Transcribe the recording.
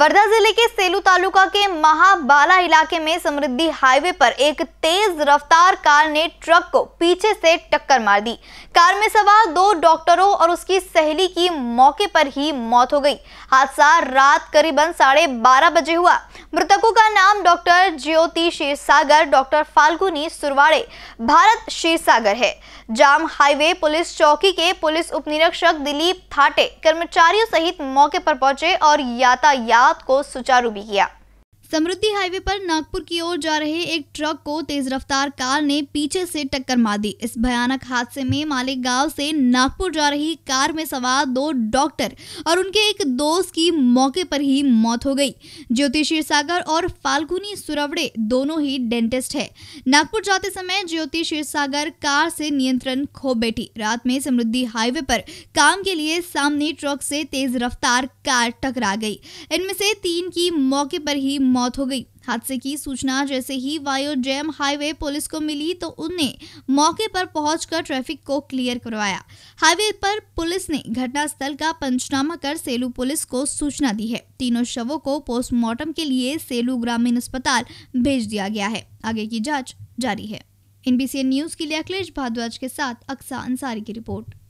वर्धा जिले के सेलू तालुका के महाबाला इलाके में समृद्धि हाईवे पर एक तेज रफ्तार कार ने ट्रक को पीछे से टक्कर मार दी कार में सवार दो डॉक्टरों और उसकी सहेली की मौके पर ही मौत हो गई हादसा रात करीबन साढ़े बारह बजे हुआ मृतकों का नाम डॉक्टर ज्योति सागर डॉक्टर फाल्गुनी सुरवाड़े भारत सागर है जाम हाईवे पुलिस चौकी के पुलिस उप निरीक्षक दिलीप थाटे कर्मचारियों सहित मौके पर पहुंचे और यातायात यातायात को सुचारू भी किया समृद्धि हाईवे पर नागपुर की ओर जा रहे एक ट्रक को तेज रफ्तार कार ने पीछे से टक्कर मार दी इस भयानक हादसे में मालेगांव से नागपुर जा रही कार में सवार दो डॉक्टर और उनके एक दोस्त की मौके पर ही मौत हो गई ज्योति क्षीरसागर और फाल्गुनी सुरवड़े दोनों ही डेंटिस्ट है नागपुर जाते समय ज्योति क्षीरसागर कार से नियंत्रण खो बैठी रात में समृद्धि हाईवे पर काम के लिए सामने ट्रक से तेज रफ्तार कार टकरा गई इनमें से तीन की मौके पर ही मौत मौत हो गई हादसे की सूचना जैसे ही वायो जैम हाईवे पुलिस को मिली तो उन्हें मौके पर पहुंचकर ट्रैफिक को क्लियर करवाया हाईवे पर पुलिस ने घटनास्थल का पंचनामा कर सेलू पुलिस को सूचना दी है तीनों शवों को पोस्टमार्टम के लिए सेलू ग्रामीण अस्पताल भेज दिया गया है आगे की जाँच जारी है एनबीसी न्यूज के लिए अखिलेश भारद्वाज के साथ अक्सा अंसारी की रिपोर्ट